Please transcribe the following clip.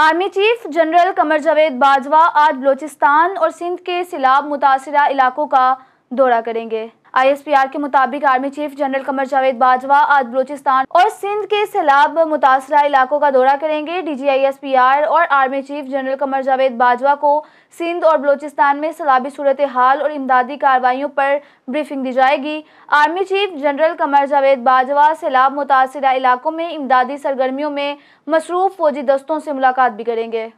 army chief general Qamar Javed Bajwa आज बलोचिस्तान और सिंध के सिलाब मुतासर इलाकों का दौरा करेंगे आईएसपीआर के मुताबिक army chief general Qamar Javed Bajwa आज बलूचिस्तान और सिंध के सैलाब मुतासर इलाकों का दौरा करेंगे डीजीआईएसपीआर और army chief general Qamar Javed Bajwa को सिंध और बलूचिस्तान में सैलाबी सूरत हाल और इमदादी कार्रवाइयों पर ब्रीफिंग दी जाएगी army chief general Qamar Javed Bajwa सैलाब मुतासर इलाकों में इमदादी सरगर्मियों में मसरूफ फौजी दस्तों से मुलाकात भी करेंगे